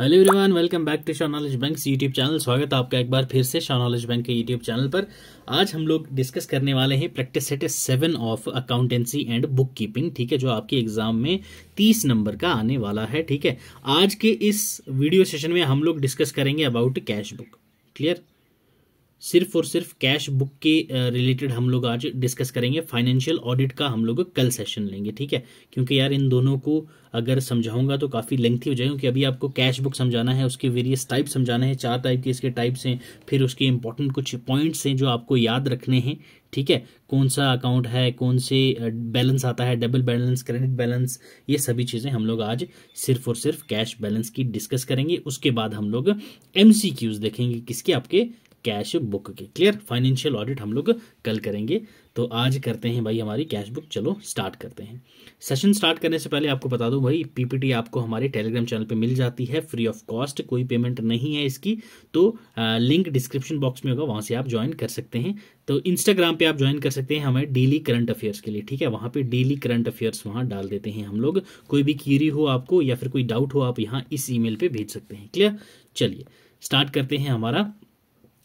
Hello everyone welcome back to Shah knowledge bank YouTube channel स्वागत है आपका एक बार फिर से शाह नॉलेज बैंक के यूट्यूब चैनल पर आज हम लोग डिस्कस करने वाले हैं practice set seven of accountancy and bookkeeping ठीक है जो आपके एग्जाम में तीस नंबर का आने वाला है ठीक है आज के इस वीडियो सेशन में हम लोग डिस्कस करेंगे अबाउट कैश बुक क्लियर सिर्फ और सिर्फ कैश बुक के रिलेटेड हम लोग आज डिस्कस करेंगे फाइनेंशियल ऑडिट का हम लोग कल सेशन लेंगे ठीक है क्योंकि यार इन दोनों को अगर समझाऊंगा तो काफ़ी लेंथी हो जाएगा क्योंकि अभी आपको कैश बुक समझाना है उसके वेरियस टाइप समझाना है चार टाइप के इसके टाइप्स हैं फिर उसके इंपॉर्टेंट कुछ पॉइंट्स हैं जो आपको याद रखने हैं ठीक है कौन सा अकाउंट है कौन से बैलेंस आता है डबल बैलेंस क्रेडिट बैलेंस ये सभी चीज़ें हम लोग आज सिर्फ और सिर्फ कैश बैलेंस की डिस्कस करेंगे उसके बाद हम लोग एम देखेंगे किसके आपके कैश बुक की क्लियर फाइनेंशियल ऑडिट हम लोग कल करेंगे तो आज करते हैं भाई हमारी कैश बुक चलो स्टार्ट करते हैं सेशन स्टार्ट करने से पहले आपको बता दूं भाई पीपीटी आपको हमारे टेलीग्राम चैनल पे मिल जाती है फ्री ऑफ कॉस्ट कोई पेमेंट नहीं है इसकी तो आ, लिंक डिस्क्रिप्शन बॉक्स में होगा वहाँ से आप ज्वाइन कर सकते हैं तो इंस्टाग्राम पे आप ज्वाइन कर सकते हैं हमें डेली करंट अफेयर्स के लिए ठीक है वहाँ पे डेली करंट अफेयर्स वहाँ डाल देते हैं हम लोग कोई भी क्यूरी हो आपको या फिर कोई डाउट हो आप यहाँ इस ईमेल पे भेज सकते हैं क्लियर चलिए स्टार्ट करते हैं हमारा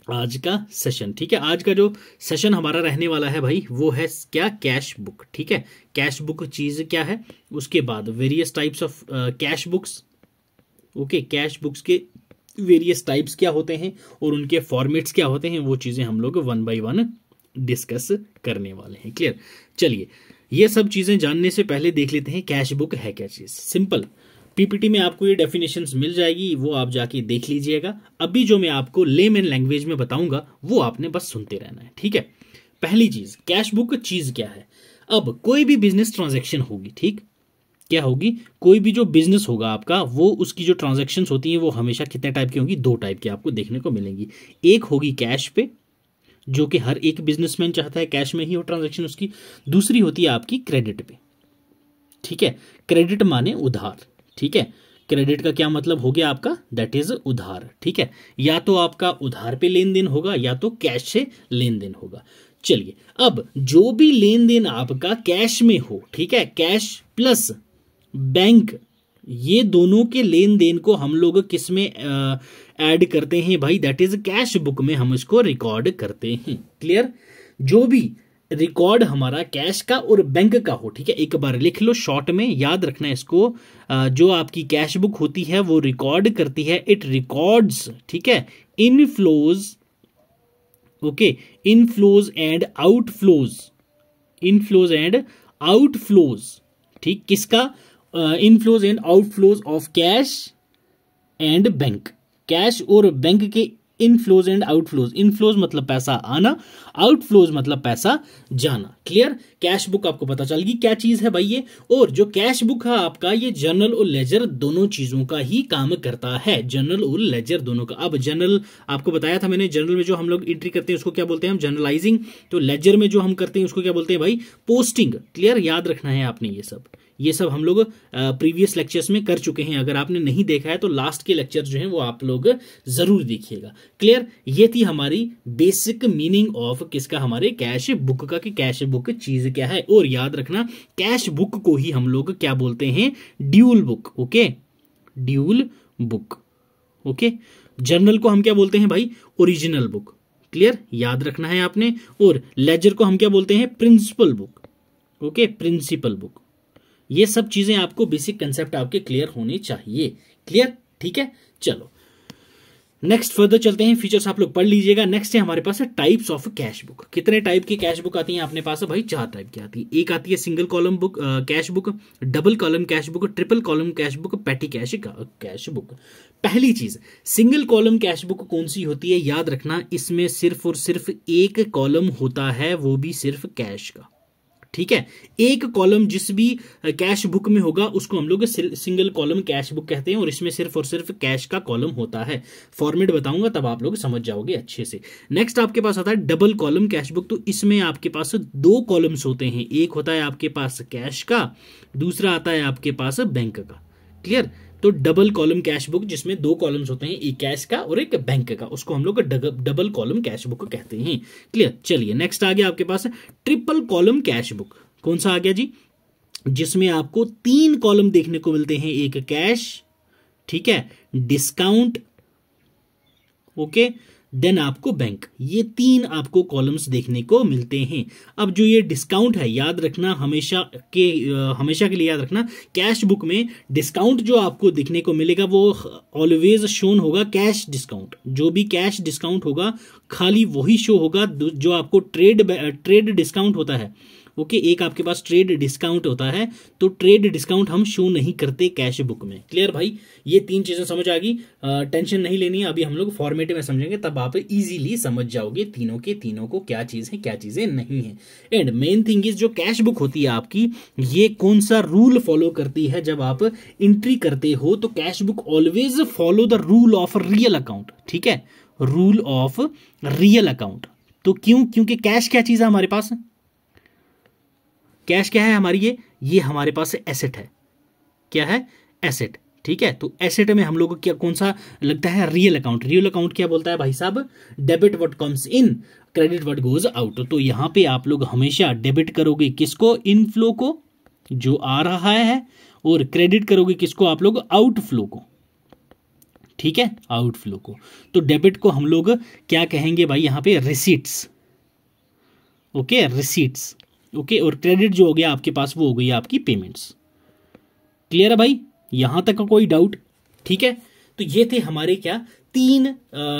आज का सेशन ठीक है आज का जो सेशन हमारा रहने वाला है भाई वो है क्या कैश बुक ठीक है कैश बुक चीज़ क्या है उसके बाद various types of cash books okay cash books के वेरियस टाइप्स क्या होते हैं और उनके फॉर्मेट्स क्या होते हैं वो चीज़ें हम लोग वन बाई वन डिस्कस करने वाले हैं क्लियर चलिए ये सब चीज़ें जानने से पहले देख लेते हैं कैश बुक है क्या चीज़ सिंपल पीपीटी में आपको ये डेफिनेशन मिल जाएगी वो आप जाके देख लीजिएगा अभी जो मैं आपको लेम एन लैंग्वेज में बताऊंगा वो आपने बस सुनते रहना है ठीक है पहली चीज कैश बुक चीज क्या है अब कोई भी बिजनेस ट्रांजेक्शन होगी ठीक क्या होगी कोई भी जो बिजनेस होगा आपका वो उसकी जो ट्रांजेक्शन होती है वो हमेशा कितने टाइप की होंगी दो टाइप की आपको देखने को मिलेंगी एक होगी कैश पे जो कि हर एक बिजनेसमैन चाहता है कैश में ही हो ट्रांजेक्शन उसकी दूसरी होती है आपकी क्रेडिट पे ठीक है क्रेडिट माने उधार ठीक है क्रेडिट का क्या मतलब हो गया आपका दैट इज उधार ठीक है या तो आपका उधार पे लेन देन होगा या तो कैश से लेन देन होगा चलिए अब जो भी लेन देन आपका कैश में हो ठीक है कैश प्लस बैंक ये दोनों के लेन देन को हम लोग किस में ऐड करते हैं भाई दैट इज कैश बुक में हम इसको रिकॉर्ड करते हैं क्लियर जो भी रिकॉर्ड हमारा कैश का और बैंक का हो ठीक है एक बार लिख लो शॉर्ट में याद रखना इसको जो आपकी कैश बुक होती है वो रिकॉर्ड करती है इट रिकॉर्ड्स ठीक है inflows okay inflows and outflows inflows and outflows ठीक किसका inflows and outflows of cash and bank cash और बैंक के इनफ्लोज एंड आउटफ्लोज इनफ्लोज मतलब पैसा आना आउटफ्लोज मतलब पैसा जाना क्लियर कैश बुक आपको पता चल गई क्या चीज़ है भाई ये और जो कैश बुक है आपका ये जनरल और लेजर दोनों चीज़ों का ही काम करता है जनरल और लेजर दोनों का अब जनरल आपको बताया था मैंने जनरल में जो हम लोग एंट्री करते हैं उसको क्या बोलते हैं हम जनरलाइजिंग तो लेजर में जो हम करते हैं उसको क्या बोलते हैं भाई पोस्टिंग क्लियर याद रखना है आपने ये सब ये सब हम लोग प्रीवियस लेक्चर्स में कर चुके हैं अगर आपने नहीं देखा है तो लास्ट के लेक्चर जो हैं वो आप लोग ज़रूर देखिएगा क्लियर ये थी हमारी बेसिक मीनिंग ऑफ किसका हमारे कैश बुक का कि कैश बुक चीज़ क्या है और याद रखना कैश बुक को ही हम लोग क्या बोलते हैं dual book okay dual book okay journal को हम क्या बोलते हैं भाई ओरिजिनल बुक क्लियर याद रखना है आपने और लेजर को हम क्या बोलते हैं principal book okay principal book ये सब चीज़ें आपको बेसिक कंसेप्ट आपके क्लियर होने चाहिए क्लियर ठीक है चलो नेक्स्ट फर्दर चलते हैं फीचर्स आप लोग पढ़ लीजिएगा नेक्स्ट है हमारे पास है टाइप्स ऑफ कैश बुक कितने टाइप की कैश बुक आती है अपने पास भाई चार टाइप की आती है एक आती है single column book cash book double column cash book triple column cash book petty cash cash book पहली चीज सिंगल कॉलम कैश बुक कौन सी होती है याद रखना इसमें सिर्फ और सिर्फ एक कॉलम होता है वो भी सिर्फ कैश का ठीक है एक कॉलम जिस भी कैश बुक में होगा उसको हम लोग सिंगल कॉलम कैश बुक कहते हैं और इसमें सिर्फ और सिर्फ कैश का कॉलम होता है फॉर्मेट बताऊंगा तब आप लोग समझ जाओगे अच्छे से नेक्स्ट आपके पास आता है डबल कॉलम कैश बुक तो इसमें आपके पास दो कॉलम्स होते हैं एक होता है आपके पास कैश का दूसरा आता है आपके पास बैंक का क्लियर तो डबल कॉलम कैश बुक जिसमें दो कॉलम्स होते हैं एक कैश का और एक बैंक का उसको हम लोग डबल कॉलम कैश बुक कहते हैं क्लियर चलिए नेक्स्ट आ गया आपके पास ट्रिपल कॉलम कैश बुक कौन सा आ गया जी जिसमें आपको तीन कॉलम देखने को मिलते हैं एक कैश ठीक है डिस्काउंट ओके okay? देन आपको बैंक ये तीन आपको कॉलम्स देखने को मिलते हैं अब जो ये डिस्काउंट है याद रखना हमेशा के हमेशा के लिए याद रखना कैश बुक में डिस्काउंट जो आपको देखने को मिलेगा वो ऑलवेज शोन होगा कैश डिस्काउंट जो भी कैश डिस्काउंट होगा खाली वही शो होगा जो आपको ट्रेड ट्रेड डिस्काउंट होता है ओके एक आपके पास ट्रेड डिस्काउंट होता है तो ट्रेड डिस्काउंट हम शो नहीं करते कैश बुक में क्लियर भाई ये तीन चीज़ें समझ आ गई टेंशन नहीं लेनी है अभी हम लोग फॉर्मेट में समझेंगे तब आप इजीली समझ जाओगे तीनों के तीनों को क्या चीज़ है क्या चीज़ें नहीं है एंड मेन थिंग इज जो कैश बुक होती है आपकी ये कौन सा रूल फॉलो करती है जब आप एंट्री करते हो तो cash book always follow the rule of real account ठीक है रूल ऑफ रियल अकाउंट तो क्यों क्योंकि कैश क्या चीज़ है हमारे पास कैश क्या है हमारी ये ये हमारे पास एसेट है क्या है एसेट ठीक है तो एसेट में हम लोग को क्या कौन सा लगता है रियल अकाउंट रियल अकाउंट क्या बोलता है भाई साहब debit what comes in credit what goes out तो यहां पे आप लोग हमेशा डेबिट करोगे किसको इनफ्लो को जो आ रहा है और क्रेडिट करोगे किसको आप लोग आउटफ्लो को ठीक है आउटफ्लो को तो डेबिट को हम लोग क्या कहेंगे भाई यहां पे रिसीट्स ओके रिसीट्स ओके और क्रेडिट जो हो गया आपके पास वो हो गई आपकी पेमेंट्स क्लियर है भाई यहां तक का कोई डाउट ठीक है तो ये थे हमारे क्या तीन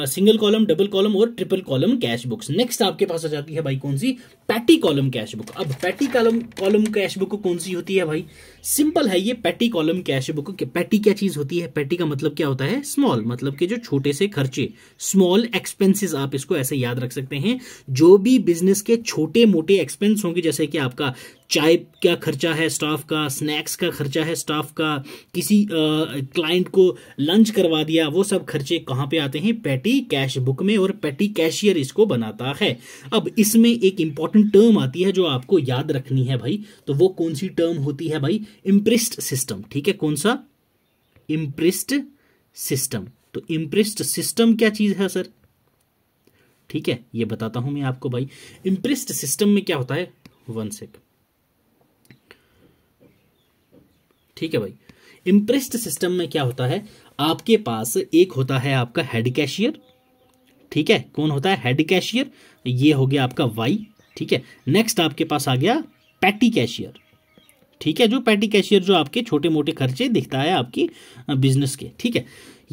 सिंगल कॉलम डबल कॉलम और triple column cash books next आपके पास आ जाती है भाई कौन सी पैटी कॉलम कैश बुक अब petty column column cash book कौन सी होती है भाई सिंपल है ये petty column cash book petty क्या चीज होती है पैटी का मतलब क्या होता है स्मॉल मतलब के जो छोटे से खर्चे स्मॉल एक्सपेंसेस आप इसको ऐसे याद रख सकते हैं जो भी बिजनेस के छोटे मोटे एक्सपेंस होंगे जैसे कि आपका चाय का खर्चा है स्टाफ का स्नैक्स का खर्चा है स्टाफ का किसी क्लाइंट को लंच करवा दिया वो सब खर्चे कहाँ पे आते हैं पैटी कैश बुक में और पैटी कैशियर इसको बनाता है अब इसमें एक इंपॉर्टेंट टर्म आती है जो आपको याद रखनी है भाई तो वो कौन सी टर्म होती है भाई इम्प्रिस्ट सिस्टम ठीक है कौन सा इम्प्रिस्ट सिस्टम तो इम्प्रिस्ट सिस्टम क्या चीज़ है सर ठीक है ये बताता हूं मैं आपको भाई इम्प्रिस्ट सिस्टम में क्या होता है वन सेकंड ठीक है भाई इम्प्रेस्ड सिस्टम में क्या होता है आपके पास एक होता है आपका हेड कैशियर ठीक है कौन होता है हेड कैशियर ये हो गया आपका वाई ठीक है नेक्स्ट आपके पास आ गया पैटी कैशियर ठीक है जो पैटी कैशियर जो आपके छोटे मोटे खर्चे दिखता है आपकी बिजनेस के ठीक है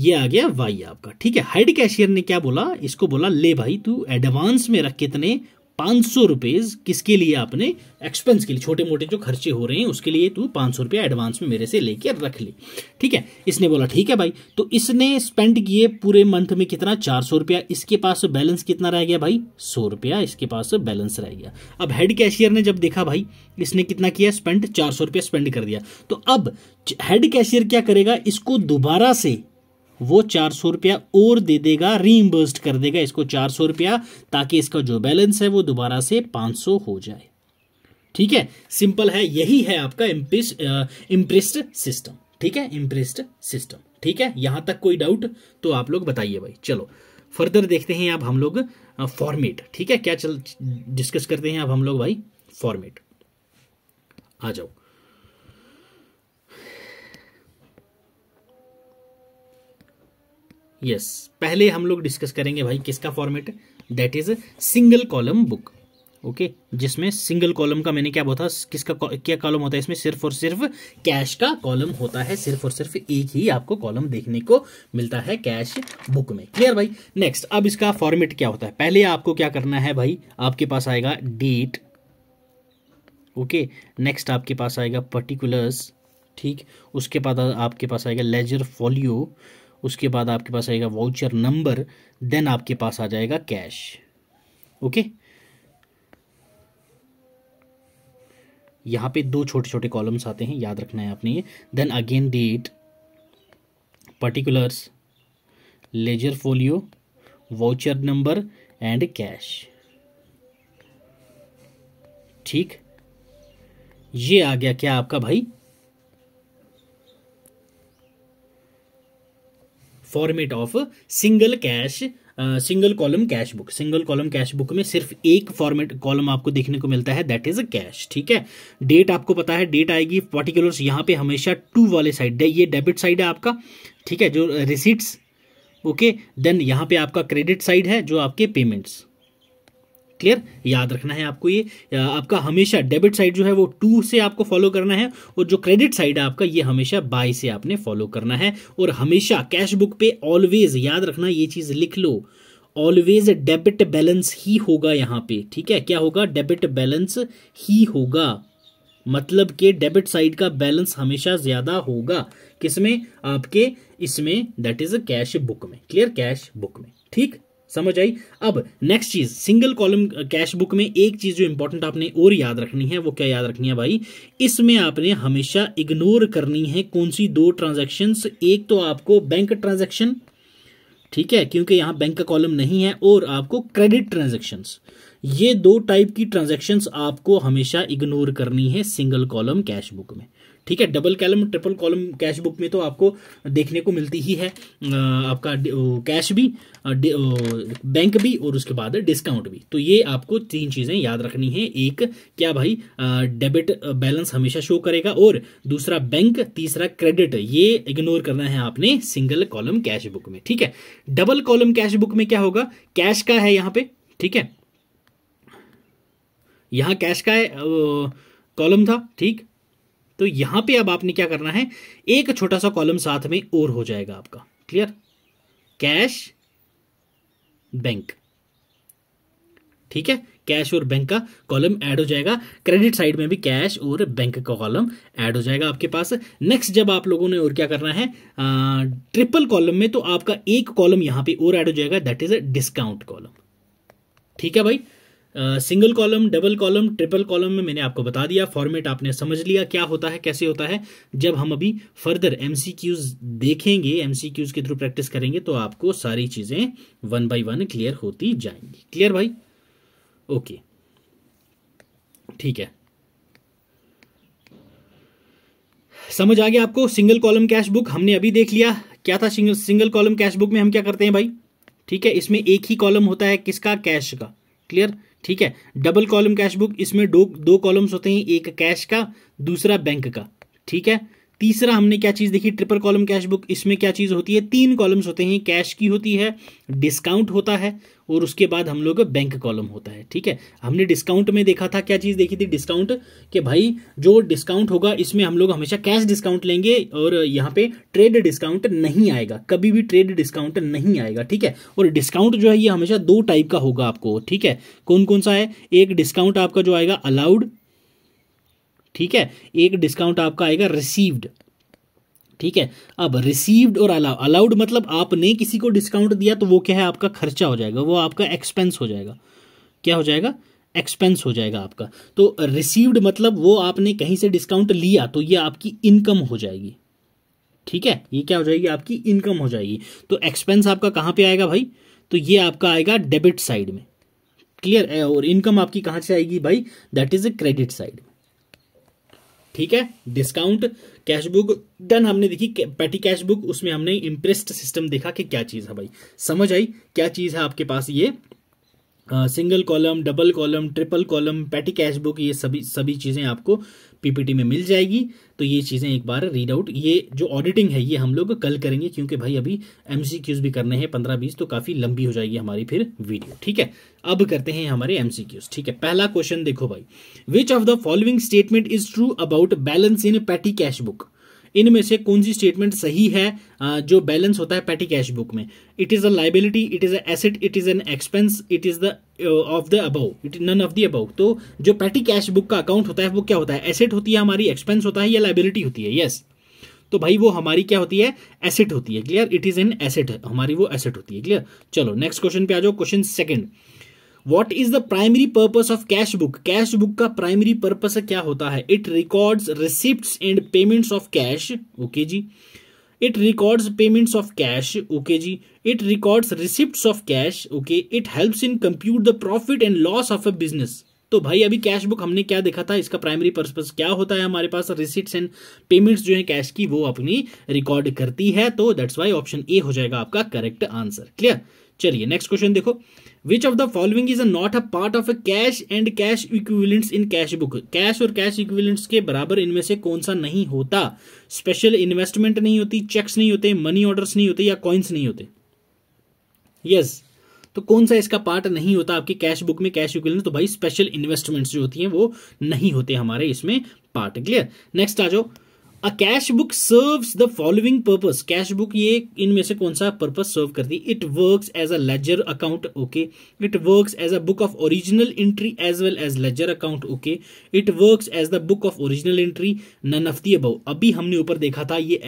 ये आ गया वाई आपका ठीक है हेड कैशियर ने क्या बोला इसको बोला ले भाई तू एडवांस में रख कितने पांच सौ रुपीज़ किसके लिए आपने एक्सपेंस के लिए छोटे मोटे जो खर्चे हो रहे हैं उसके लिए तू पांच सौ रुपया एडवांस में मेरे से लेके रख ले ठीक है इसने बोला ठीक है भाई तो इसने स्पेंड किए पूरे मंथ में कितना चार सौ रुपया इसके पास बैलेंस कितना रह गया भाई सौ रुपया इसके पास बैलेंस रह गया अब हेड कैशियर ने जब देखा भाई इसने कितना किया स्पेंड चार सौ रुपया स्पेंड कर दिया तो अब हेड कैशियर क्या करेगा इसको दोबारा से वो चार सौ रुपया और दे देगा रीइम्बर्स्ड कर देगा इसको चार सौ रुपया ताकि इसका जो बैलेंस है वो दोबारा से पाँच सौ हो जाए ठीक है सिंपल है यही है आपका इम्प्रेस्ड सिस्टम uh, ठीक है इम्प्रेस्ड सिस्टम ठीक है यहां तक कोई डाउट तो आप लोग बताइए भाई चलो फर्दर देखते हैं अब हम लोग फॉर्मेट uh, ठीक है क्या चल डिस्कस करते हैं अब हम लोग भाई फॉर्मेट आ जाओ यस yes, पहले हम लोग डिस्कस करेंगे भाई किसका format that is single column book okay जिसमें सिंगल कॉलम का मैंने क्या बोला था किसका क्या कॉलम होता है इसमें सिर्फ और सिर्फ कैश का कॉलम होता है सिर्फ और सिर्फ एक ही आपको कॉलम देखने को मिलता है कैश बुक में क्लियर भाई नेक्स्ट अब इसका फॉर्मेट क्या होता है पहले आपको क्या करना है भाई आपके पास आएगा डेट ओके नेक्स्ट आपके पास आएगा पर्टिकुलर्स ठीक उसके बाद आपके पास आएगा लेजर फॉलियो उसके बाद आपके पास आएगा वाउचर नंबर देन आपके पास आ जाएगा कैश ओके यहां पे दो छोटे छोटे कॉलम्स आते हैं याद रखना है आपने ये then again date particulars ledger folio voucher number and cash ठीक ये आ गया क्या आपका भाई format of single cash single column cash book single column cash book में सिर्फ एक फॉर्मेट कॉलम आपको देखने को मिलता है दैट इज अ कैश ठीक है डेट आपको पता है डेट आएगी पर्टिकुलर्स यहाँ पे हमेशा टू वाले साइड ये डेबिट साइड है आपका ठीक है जो रिसीट्स ओके देन यहाँ पे आपका क्रेडिट साइड है जो आपके पेमेंट्स क्लियर याद रखना है आपको ये आपका हमेशा डेबिट साइड जो है वो टू से आपको फॉलो करना है और जो क्रेडिट साइड है आपका ये हमेशा बाई से आपने फॉलो करना है और हमेशा कैश बुक पे ऑलवेज याद रखना ये चीज़ लिख लो ऑलवेज डेबिट बैलेंस ही होगा यहाँ पे ठीक है क्या होगा डेबिट बैलेंस ही होगा मतलब कि डेबिट साइड का बैलेंस हमेशा ज़्यादा होगा किसमें आपके इसमें दैट इज़ कैश बुक में क्लियर कैश बुक में ठीक समझ आई अब नेक्स्ट चीज सिंगल कॉलम कैश बुक में एक चीज जो इंपॉर्टेंट आपने और याद रखनी है वो क्या याद रखनी है भाई इसमें आपने हमेशा इग्नोर करनी है कौन सी दो ट्रांजेक्शन एक तो आपको बैंक ट्रांजेक्शन ठीक है क्योंकि यहां बैंक का कॉलम नहीं है और आपको क्रेडिट ट्रांजेक्शन ये दो टाइप की ट्रांजेक्शन आपको हमेशा इग्नोर करनी है सिंगल कॉलम कैश बुक में ठीक है double column triple column cash book में तो आपको देखने को मिलती ही है आपका कैश भी बैंक भी और उसके बाद डिस्काउंट भी तो ये आपको तीन चीज़ें याद रखनी है एक क्या भाई डेबिट बैलेंस हमेशा शो करेगा और दूसरा बैंक तीसरा क्रेडिट ये इग्नोर करना है आपने सिंगल कॉलम कैश बुक में ठीक है डबल कॉलम कैश बुक में क्या होगा कैश का है यहां पे ठीक है यहां कैश का कॉलम था ठीक तो यहां पे अब आपने क्या करना है एक छोटा सा कॉलम साथ में और हो जाएगा आपका क्लियर कैश बैंक ठीक है कैश और बैंक का कॉलम ऐड हो जाएगा क्रेडिट साइड में भी कैश और बैंक का कॉलम ऐड हो जाएगा आपके पास नेक्स्ट जब आप लोगों ने और क्या करना है आ, ट्रिपल कॉलम में तो आपका एक कॉलम यहां पे और ऐड हो जाएगा that is a discount column ठीक है भाई single column double column triple column में मैंने आपको बता दिया फॉर्मेट आपने समझ लिया क्या होता है कैसे होता है जब हम अभी फर्दर एम देखेंगे एम के थ्रू प्रैक्टिस करेंगे तो आपको सारी चीज़ें वन बाई वन क्लियर होती जाएंगी क्लियर भाई ओके ठीक है समझ आ गया आपको सिंगल कॉलम कैश बुक हमने अभी देख लिया क्या था single single column cash book में हम क्या करते हैं भाई ठीक है इसमें एक ही कॉलम होता है किसका कैश का क्लियर ठीक है डबल कॉलम कैश बुक इसमें दो दो कॉलम्स होते हैं एक कैश का दूसरा बैंक का ठीक है तीसरा हमने क्या चीज़ देखी ट्रिपल कॉलम कैश बुक इसमें क्या चीज़ होती है तीन कॉलम्स होते हैं कैश की होती है डिस्काउंट होता है और उसके बाद हम लोग बैंक कॉलम होता है ठीक है हमने डिस्काउंट में देखा था क्या चीज़ देखी थी डिस्काउंट कि भाई जो डिस्काउंट होगा इसमें हम लोग हमेशा कैश डिस्काउंट लेंगे और यहाँ पे ट्रेड डिस्काउंट नहीं आएगा कभी भी ट्रेड डिस्काउंट नहीं आएगा ठीक है और डिस्काउंट जो है ये हमेशा दो टाइप का होगा आपको ठीक है कौन कौन सा है एक डिस्काउंट आपका जो आएगा अलाउड ठीक है एक डिस्काउंट आपका आएगा रिसीव्ड ठीक है अब रिसीव्ड और अलाउ अलाउड मतलब आपने किसी को डिस्काउंट दिया तो वो क्या है आपका खर्चा हो जाएगा वो आपका एक्सपेंस हो जाएगा क्या हो जाएगा एक्सपेंस हो जाएगा आपका तो रिसीव्ड मतलब वो आपने कहीं से डिस्काउंट लिया तो ये आपकी इनकम हो जाएगी ठीक है ये क्या हो जाएगी आपकी इनकम हो जाएगी तो एक्सपेंस आपका कहां पे आएगा भाई तो ये आपका आएगा डेबिट साइड में क्लियर और इनकम आपकी कहां से आएगी भाई that is a credit side ठीक है डिस्काउंट कैश बुक डन हमने देखी पैटी कैश बुक उसमें हमने इंप्रेस्ड सिस्टम देखा कि क्या चीज़ है भाई समझ आई क्या चीज़ है आपके पास ये single column double column triple column petty cash book ये सभी सभी चीज़ें आपको पीपीटी में मिल जाएगी तो ये चीज़ें एक बार रीड आउट ये जो ऑडिटिंग है ये हम लोग कल करेंगे क्योंकि भाई अभी एम भी करने हैं पंद्रह बीस तो काफ़ी लंबी हो जाएगी हमारी फिर वीडियो ठीक है अब करते हैं हमारे एम ठीक है पहला क्वेश्चन देखो भाई which of the following statement is true about balance in petty cash book इनमें से कौन सी स्टेटमेंट सही है जो बैलेंस होता है पैटी कैश बुक में it is a liability it is a asset it is an expense it is the of the above it none of the above तो जो पैटी कैश बुक का account होता है वो क्या होता है एसेट होती है हमारी एक्सपेंस होता है या लाइबिलिटी होती है यस yes. तो भाई वो हमारी क्या होती है एसेट होती है clear it is an asset हमारी वो एसेट होती है क्लियर चलो नेक्स्ट क्वेश्चन पे आ जाओ question second what is the primary purpose of cash book cash book का प्राइमरी पर्पज क्या होता है it record receipt and payments of cash okay जी it record payment of cash okay जी it record receipt of cash okay it help in compute the profit and loss of a business तो भाई अभी cash book हमने क्या देखा था इसका प्राइमरी पर्पज क्या होता है हमारे पास रिसिप्ट एंड पेमेंट्स जो है कैश की वो अपनी रिकॉर्ड करती है तो दैट्स वाई ऑप्शन ए हो जाएगा आपका करेक्ट आंसर क्लियर चलिए नेक्स्ट क्वेश्चन देखो which of the following is not a part of a cash and cash equivalents in cash book cash और कैश इक्विवेलेंट्स के बराबर इनमें से कौन सा नहीं होता स्पेशल इन्वेस्टमेंट नहीं होती चेक्स नहीं होते मनी ऑर्डर्स नहीं होते या कॉइन्स नहीं होते यस yes. तो कौन सा इसका पार्ट नहीं होता आपके कैश बुक में कैश इक्विवेलेंट तो भाई स्पेशल इन्वेस्टमेंट्स जो होती हैं वो नहीं होते हमारे इसमें पार्ट क्लियर नेक्स्ट आ जाओ a cash book serve the following purpose cash book ये इनमें से कौन सा पर्पज सर्व करती है it work as a ledger account okay it work as a book of original entry as well as ledger account okay it work as the book of original entry none of the above अभी हमने ऊपर देखा था ये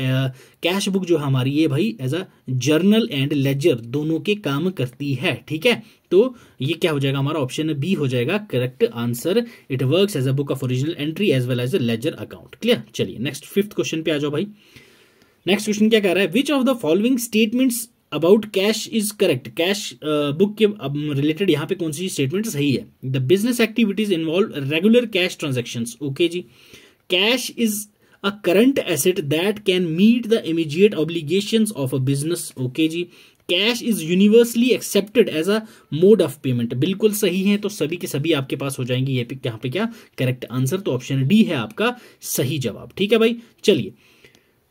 cash book जो हमारी ये भाई as a journal and ledger दोनों के काम करती है ठीक है तो ये क्या हो जाएगा हमारा ऑप्शन बी हो जाएगा correct answer it work as a book of original entry as well as a ledger account clear चलिए नेक्स्ट फिफ्थ क्वेश्चन पे आ जाओ भाई नेक्स्ट क्वेश्चन क्या कह रहा है which of the following statements about cash is correct cash book के रिलेटेड यहाँ पे कौन सी स्टेटमेंट सही है the business activities involve regular cash transaction okay जी cash is a current asset that can meet the immediate obligation of a business okay जी cash is universally accepted as a mode of payment बिल्कुल सही है तो सभी के सभी आपके पास हो जाएंगे ये यहाँ पे क्या करेक्ट आंसर तो ऑप्शन डी है आपका सही जवाब ठीक है भाई चलिए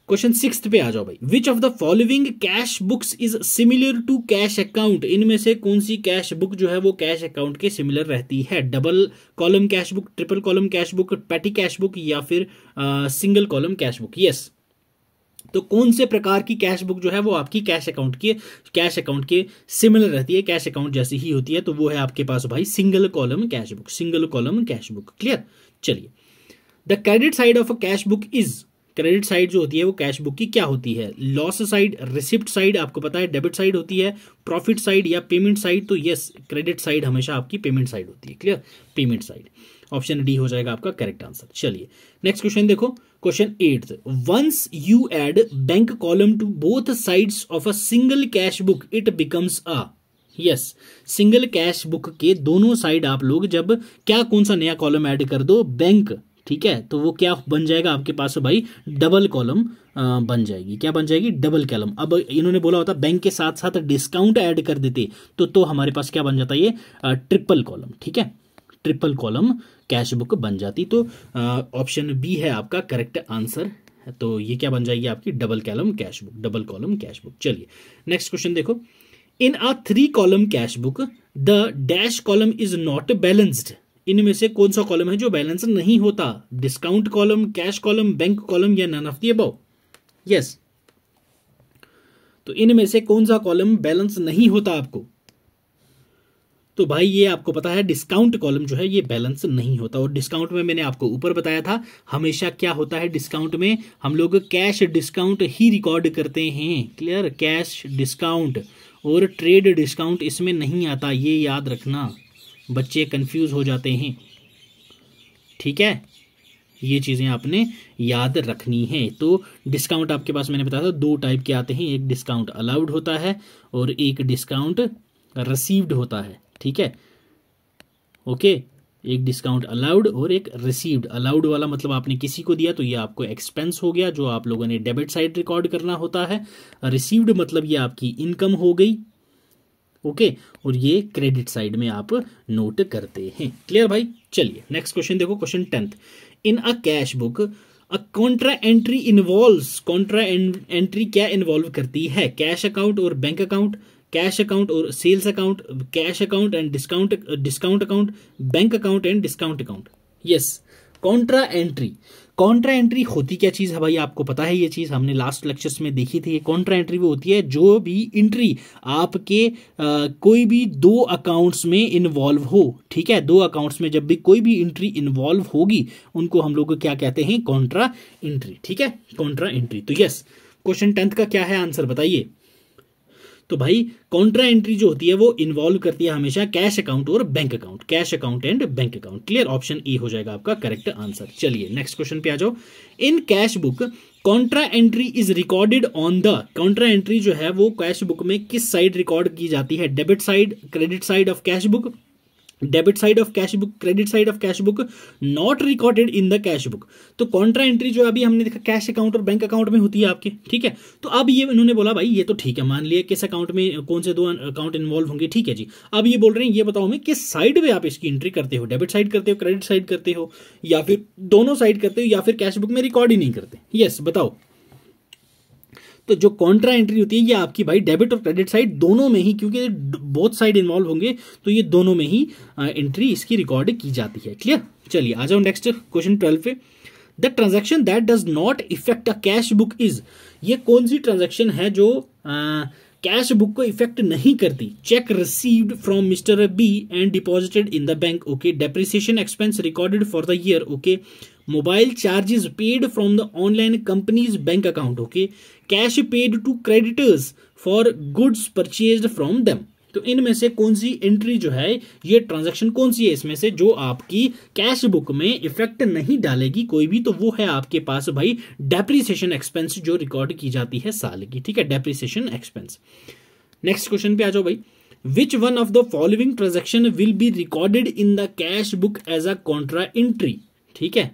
क्वेश्चन सिक्स पे आ जाओ भाई which of the following cash books is similar to cash account इनमें से कौन सी कैश बुक जो है वो कैश अकाउंट के सिमिलर रहती है double column cash book triple column cash book petty cash book या फिर single column cash book yes तो कौन से प्रकार की कैश बुक जो है वो आपकी कैश अकाउंट के कैश अकाउंट के सिमिलर रहती है कैश अकाउंट जैसी ही होती है तो वो है आपके पास भाई single column cash book single column cash book clear चलिए the credit side of a cash book is credit side जो होती है वो कैश बुक की क्या होती है लॉस साइड रिसिप्ट साइड आपको पता है डेबिट साइड होती है प्रॉफिट साइड या पेमेंट साइड तो यस क्रेडिट साइड हमेशा आपकी पेमेंट साइड होती है clear payment side option D हो जाएगा आपका करेक्ट आंसर चलिए नेक्स्ट क्वेश्चन देखो question eight once you add bank column to both side of a single cash book it becomes a yes single cash book के दोनों side आप लोग जब क्या कौन सा नया कॉलम ऐड कर दो बैंक ठीक है तो वो क्या बन जाएगा आपके पास भाई डबल कॉलम बन जाएगी क्या बन जाएगी डबल कॉलम अब इन्होंने बोला होता बैंक के साथ साथ डिस्काउंट ऐड कर देते तो तो हमारे पास क्या बन जाता ये ट्रिपल कॉलम ठीक है ट्रिपल कॉलम कैश बुक बन जाती तो ऑप्शन बी है आपका करेक्ट आंसर तो ये क्या बन जाएगी आपकी double column cash book double column cash book चलिए नेक्स्ट क्वेश्चन देखो in a three column cash book the dash column is not balanced इनमें से कौन सा कॉलम है जो बैलेंस नहीं होता discount column cash column bank column या नन ऑफ दी यस तो इनमें से कौन सा कॉलम बैलेंस नहीं होता आपको तो भाई ये आपको पता है डिस्काउंट कॉलम जो है ये बैलेंस नहीं होता और डिस्काउंट में मैंने आपको ऊपर बताया था हमेशा क्या होता है डिस्काउंट में हम लोग कैश डिस्काउंट ही रिकॉर्ड करते हैं क्लियर कैश डिस्काउंट और ट्रेड डिस्काउंट इसमें नहीं आता ये याद रखना बच्चे कंफ्यूज हो जाते हैं ठीक है ये चीज़ें आपने याद रखनी है तो डिस्काउंट आपके पास मैंने बताया था दो टाइप के आते हैं एक डिस्काउंट अलाउड होता है और एक डिस्काउंट रिसीव्ड होता है ठीक है ओके एक डिस्काउंट अलाउड और एक रिसीव्ड अलाउड वाला मतलब आपने किसी को दिया तो ये आपको एक्सपेंस हो गया जो आप लोगों ने डेबिट साइड रिकॉर्ड करना होता है रिसीव्ड मतलब ये आपकी इनकम हो गई ओके और ये क्रेडिट साइड में आप नोट करते हैं क्लियर भाई चलिए नेक्स्ट क्वेश्चन देखो question tenth in a cash book a contra entry involve contra entry क्या इन्वॉल्व करती है कैश अकाउंट और बैंक अकाउंट कैश अकाउंट और sales account cash account and discount discount account bank account and discount account yes contra entry contra entry होती क्या चीज़ है भाई आपको पता है ये चीज़ हमने लास्ट लेक्चर्स में देखी थी कॉन्ट्रा एंट्री वो होती है जो भी एंट्री आपके आ, कोई भी दो अकाउंट्स में इन्वॉल्व हो ठीक है दो अकाउंट्स में जब भी कोई भी एंट्री इन्वॉल्व होगी उनको हम लोग क्या कहते हैं कॉन्ट्रा एंट्री ठीक है कॉन्ट्रा एंट्री तो यस क्वेश्चन टेंथ का क्या है आंसर बताइए तो भाई कॉन्ट्रा एंट्री जो होती है वो इन्वॉल्व करती है हमेशा कैश अकाउंट और bank account cash account and bank account clear option E हो जाएगा आपका करेक्ट आंसर चलिए नेक्स्ट क्वेश्चन पे आ जाओ in cash book contra entry is recorded on the contra entry जो है वो कैश बुक में किस साइड रिकॉर्ड की जाती है debit side credit side of cash book debit side of cash book credit side of cash book not recorded in the cash book तो contra entry जो अभी हमने देखा कैश अकाउंट और बैंक अकाउंट में होती है आपके ठीक है तो अब ये इन्होंने बोला भाई ये तो ठीक है मान लिया किस अकाउंट में कौन से दो अकाउंट इन्वॉल्व होंगे ठीक है जी अब ये बोल रहे हैं ये बताओ मैं किस साइड में आप इसकी एंट्री करते हो डेबिट साइड करते हो क्रेडिट साइड करते हो या फिर दोनों साइड करते हो या फिर कैश बुक में रिकॉर्ड ही नहीं करते यस बताओ तो जो कॉन्ट्रा एंट्री होती है ये आपकी भाई डेबिट और क्रेडिट साइड दोनों में ही क्योंकि बोथ साइड इन्वॉल्व होंगे तो ये दोनों में ही एंट्री इसकी रिकॉर्ड की जाती है क्लियर चलिए आ जाओ नेक्स्ट क्वेश्चन ट्वेल्व पे the transaction that does not effect a cash book is ये कौन सी ट्रांजेक्शन है जो कैश बुक को इफेक्ट नहीं करती cheque received from mister B and deposited in the bank okay depreciation expense recorded for the year okay mobile charges paid from the online company's bank account okay cash paid to creditors for goods purchase from them तो इनमें से कौन सी entry जो है ये transaction कौन सी है इसमें से जो आपकी कैश बुक में इफेक्ट नहीं डालेगी कोई भी तो वो है आपके पास भाई डेप्रिसिएशन एक्सपेंस जो रिकॉर्ड की जाती है साल की ठीक है डेप्रिसिएशन एक्सपेंस नेक्स्ट क्वेश्चन पे आ जाओ भाई which one of the following transaction will be recorded in the cash book as a contra entry ठीक है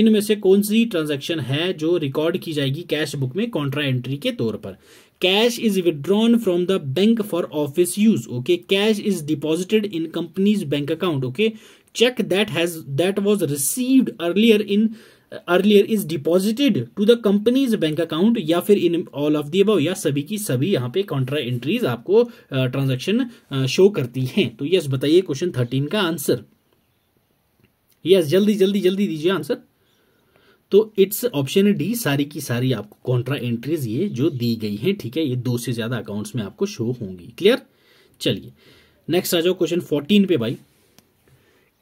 इनमें से कौन सी ट्रांजेक्शन है जो रिकॉर्ड की जाएगी कैश बुक में कॉन्ट्रा एंट्री के तौर पर cash is withdrawn from the bank for office use okay cash is deposited in company's bank account okay cheque that has that was received earlier in earlier is deposited to the company's bank account या फिर in all of दब या सभी की सभी यहाँ पे contra entries आपको ट्रांजेक्शन uh, शो uh, करती हैं तो यस बताइए क्वेश्चन थर्टीन का आंसर यस जल्दी जल्दी जल्दी दीजिए आंसर तो इट्स ऑप्शन डी सारी की सारी आपको कॉन्ट्रा एंट्रीज ये जो दी गई हैं ठीक है ये दो से ज़्यादा अकाउंट्स में आपको शो होंगी क्लियर चलिए नेक्स्ट आ जाओ क्वेश्चन फोर्टीन पे भाई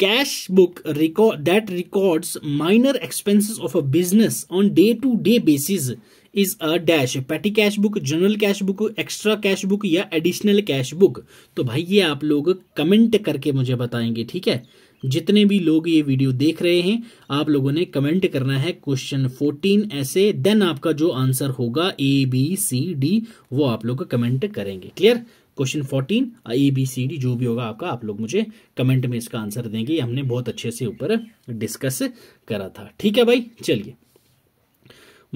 cash book record that records minor expenses of a business on day to day basis is a dash petty cash book general cash book extra cash book या additional cash book तो भाई ये आप लोग comment करके मुझे बताएंगे ठीक है जितने भी लोग ये वीडियो देख रहे हैं आप लोगों ने कमेंट करना है क्वेश्चन फोर्टीन ऐसे देन आपका जो आंसर होगा ए बी सी डी वो आप लोग कमेंट करेंगे clear question fourteen A B C D जो भी होगा आपका आप लोग मुझे कमेंट में इसका आंसर देंगे हमने बहुत अच्छे से ऊपर डिस्कस करा था ठीक है भाई चलिए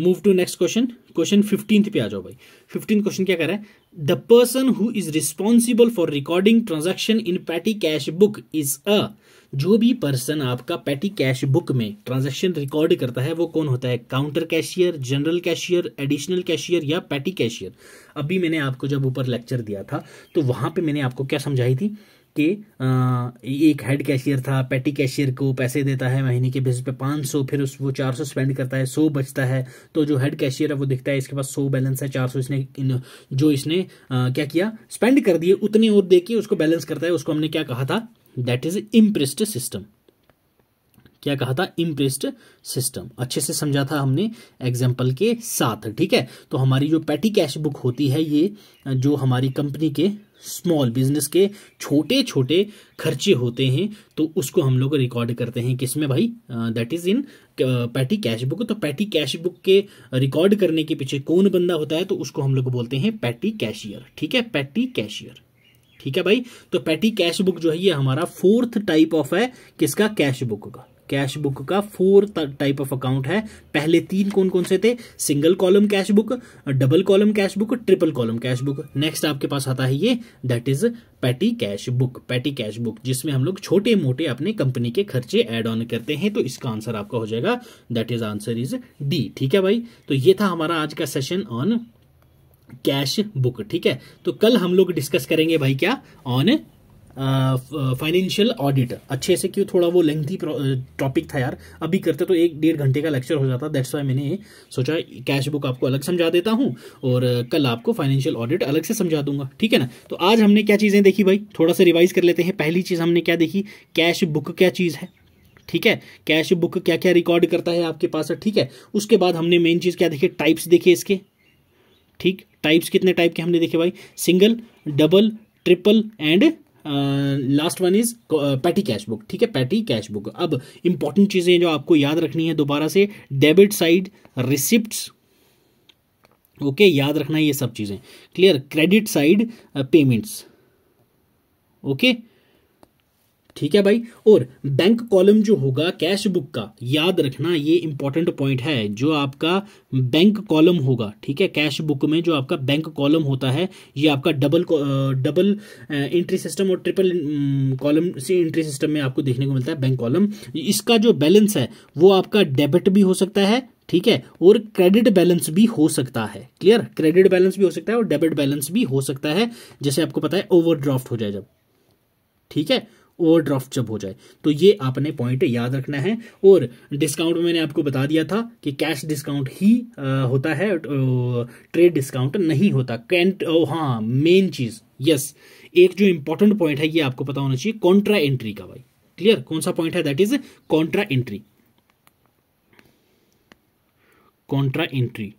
move to next question question fifteenth पे आ जाओ भाई फिफ्टींथ क्वेश्चन क्या करें रहा है the person who is responsible for recording transaction in petty cash book is a जो भी पर्सन आपका पैटी कैश बुक में ट्रांजेक्शन रिकॉर्ड करता है वो कौन होता है counter cashier general cashier additional cashier या पैटी कैशियर अभी मैंने आपको जब ऊपर लेक्चर दिया था तो वहां पे मैंने आपको क्या समझाई थी कि एक हेड कैशियर था पैटी कैशियर को पैसे देता है महीने के बेसिस पे पाँच सौ फिर उस वो चार सौ स्पेंड करता है सौ बचता है तो जो हेड कैशियर है वो दिखता है इसके पास सौ बैलेंस है चार सौ इसने जो इसने क्या किया स्पेंड कर दिए उतने और दे के उसको बैलेंस करता है उसको हमने क्या कहा था दैट इज इम्प्रेस्ड सिस्टम क्या कहा था इम्प्रेस्ड सिस्टम अच्छे से समझा था हमने एग्जाम्पल के साथ ठीक है तो हमारी जो पैटी कैश बुक होती है ये जो हमारी कंपनी के स्मॉल बिजनेस के छोटे छोटे खर्चे होते हैं तो उसको हम लोग रिकॉर्ड करते हैं किसमें भाई that is in petty cash book तो पैटी कैश बुक के रिकॉर्ड करने के पीछे कौन बंदा होता है तो उसको हम लोग बोलते हैं पैटी कैशियर ठीक है पैटी कैशियर ठीक है भाई तो पैटी कैश बुक जो है ये हमारा फोर्थ टाइप ऑफ है किसका कैश बुक का कैश बुक का फोर टाइप ऑफ अकाउंट है पहले तीन कौन कौन से थे single column cash book double column cash book triple column cash book next आपके पास आता है ये that is petty cash book petty cash book जिसमें हम लोग छोटे मोटे अपने कंपनी के खर्चे एड ऑन करते हैं तो इसका आंसर आपका हो जाएगा that is answer is D ठीक है भाई तो ये था हमारा आज का सेशन ऑन कैश बुक ठीक है तो कल हम लोग डिस्कस करेंगे भाई क्या ऑन फाइनेंशियल ऑडिट अच्छे से क्यों थोड़ा वो लेंथी टॉपिक था यार अभी करते तो एक डेढ़ घंटे का लेक्चर हो जाता दैट्स वाई मैंने सोचा कैश बुक आपको अलग समझा देता हूँ और कल आपको फाइनेंशियल ऑडिट अलग से समझा दूंगा ठीक है ना तो आज हमने क्या चीज़ें देखी भाई थोड़ा सा रिवाइज कर लेते हैं पहली चीज़ हमने क्या देखी कैश बुक क्या चीज़ है ठीक है कैश बुक क्या क्या रिकॉर्ड करता है आपके पास ठीक है उसके बाद हमने मेन चीज़ क्या देखी टाइप्स देखे इसके ठीक टाइप्स कितने टाइप के हमने देखे भाई single double triple and last one is petty cash book ठीक है पैटी कैश बुक अब इंपॉर्टेंट चीज़ें जो आपको याद रखनी है दोबारा से डेबिट साइड रिसिप्ट ओके याद रखना है ये सब चीज़ें clear credit side payments okay ठीक है भाई और बैंक कॉलम जो होगा कैश बुक का याद रखना ये इंपॉर्टेंट पॉइंट है जो आपका बैंक कॉलम होगा ठीक है कैश बुक में जो आपका बैंक कॉलम होता है ये आपका डबल डबल एंट्री सिस्टम और ट्रिपल कॉलम से एंट्री सिस्टम में आपको देखने को मिलता है बैंक कॉलम इसका जो बैलेंस है वो आपका डेबिट भी हो सकता है ठीक है और क्रेडिट बैलेंस भी हो सकता है क्लियर क्रेडिट बैलेंस भी हो सकता है और डेबिट बैलेंस भी हो सकता है जैसे आपको पता है ओवरड्राफ्ट हो जाए जब ठीक है ओवरड्राफ्ट जब हो जाए तो ये आपने पॉइंट याद रखना है और डिस्काउंट मैंने आपको बता दिया था कि कैश डिस्काउंट ही होता है ट्रेड डिस्काउंट नहीं होता कैंट हाँ मेन चीज़ यस एक जो इंपॉर्टेंट पॉइंट है ये आपको पता होना चाहिए कॉन्ट्रा एंट्री का भाई क्लियर कौन सा पॉइंट है that is contra entry contra entry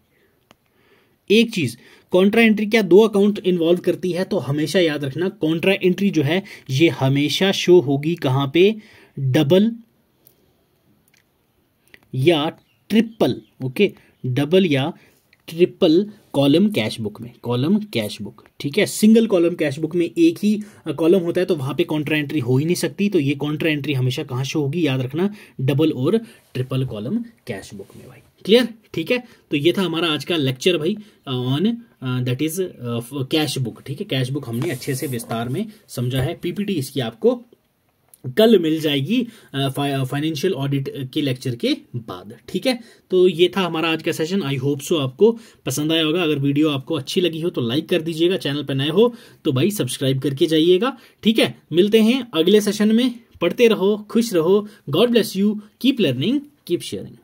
एक चीज कॉन्ट्रा एंट्री क्या दो अकाउंट इन्वॉल्व करती है तो हमेशा याद रखना कॉन्ट्रा एंट्री जो है ये हमेशा शो होगी कहाँ पे डबल या ट्रिपल ओके डबल या ट्रिपल कॉलम कैश बुक में कॉलम कैश बुक ठीक है सिंगल कॉलम कैश बुक में एक ही कॉलम uh, होता है तो वहां पे कॉन्ट्रा एंट्री हो ही नहीं सकती तो ये कॉन्ट्रा एंट्री हमेशा कहाँ शो होगी याद रखना डबल और ट्रिपल कॉलम कैश बुक में भाई क्लियर ठीक है तो ये था हमारा आज का लेक्चर भाई on uh, that is cash book ठीक है कैश बुक हमने अच्छे से विस्तार में समझा है पीपीटी इसकी आपको कल मिल जाएगी financial uh, audit uh, uh, के लेक्चर के बाद ठीक है तो ये था हमारा आज का सेशन आई होप सो आपको पसंद आया होगा अगर वीडियो आपको अच्छी लगी हो तो लाइक कर दीजिएगा चैनल पर नए हो तो भाई सब्सक्राइब करके जाइएगा ठीक है मिलते हैं अगले सेशन में पढ़ते रहो खुश रहो God bless you keep learning keep sharing